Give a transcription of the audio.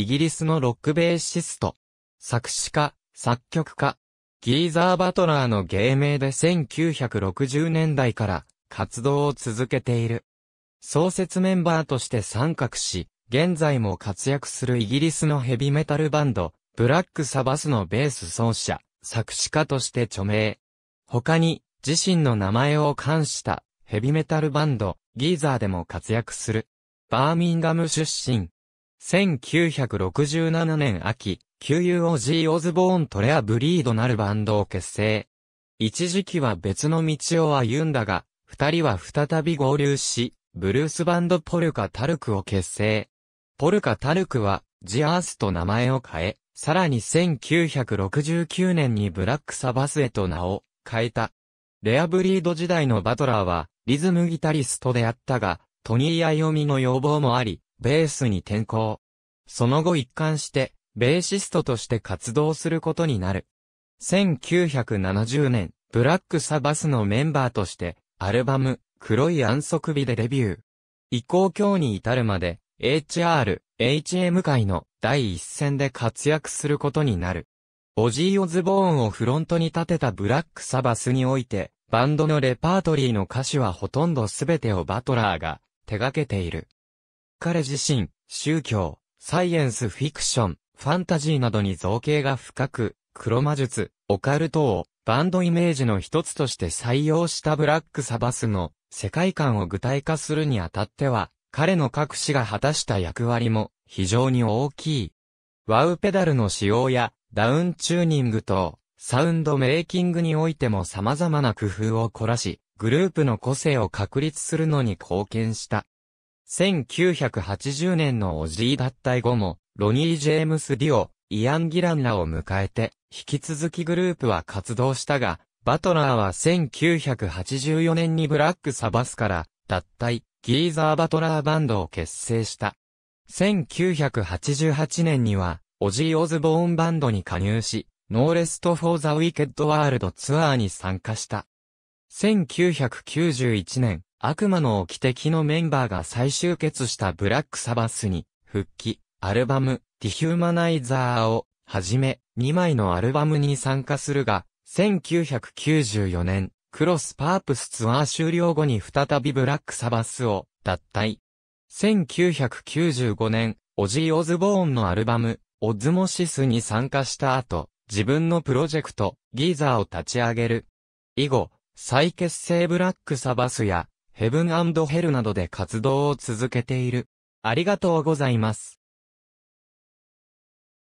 イギリスのロックベーシスト、作詞家、作曲家、ギーザー・バトラーの芸名で1960年代から活動を続けている。創設メンバーとして参画し、現在も活躍するイギリスのヘビメタルバンド、ブラックサバスのベース奏者、作詞家として著名。他に、自身の名前を冠したヘビメタルバンド、ギーザーでも活躍する。バーミンガム出身、1967年秋、QUOG オズボーントレアブリードなるバンドを結成。一時期は別の道を歩んだが、二人は再び合流し、ブルースバンドポルカタルクを結成。ポルカタルクは、ジアースと名前を変え、さらに1969年にブラックサバスへと名を変えた。レアブリード時代のバトラーは、リズムギタリストであったが、トニー・アイオミの要望もあり、ベースに転向。その後一貫して、ベーシストとして活動することになる。1970年、ブラックサバスのメンバーとして、アルバム、黒い安息日でデビュー。以降今日に至るまで、HR、HM 界の第一線で活躍することになる。オジー・オズボーンをフロントに立てたブラックサバスにおいて、バンドのレパートリーの歌詞はほとんどすべてをバトラーが手掛けている。彼自身、宗教、サイエンスフィクション、ファンタジーなどに造形が深く、黒魔術、オカルトをバンドイメージの一つとして採用したブラックサバスの世界観を具体化するにあたっては、彼の各詞が果たした役割も非常に大きい。ワウペダルの使用やダウンチューニング等、サウンドメイキングにおいても様々な工夫を凝らし、グループの個性を確立するのに貢献した。1980年のオジー脱退後も、ロニー・ジェームス・ディオ、イアン・ギランらを迎えて、引き続きグループは活動したが、バトラーは1984年にブラックサバスから脱退、ギーザー・バトラーバンドを結成した。1988年には、オジー・オズボーンバンドに加入し、ノーレスト・フォー・ザ・ウィケッド・ワールドツアーに参加した。1991年、悪魔の起的のメンバーが再集結したブラックサバスに、復帰、アルバム、ディヒューマナイザーを、はじめ、2枚のアルバムに参加するが、1994年、クロスパープスツアー終了後に再びブラックサバスを、脱退。1995年、オジー・オズボーンのアルバム、オズモシスに参加した後、自分のプロジェクト、ギーザーを立ち上げる。以後、再結成ブラックサバスや、ヘブンヘルなどで活動を続けている。ありがとうございます。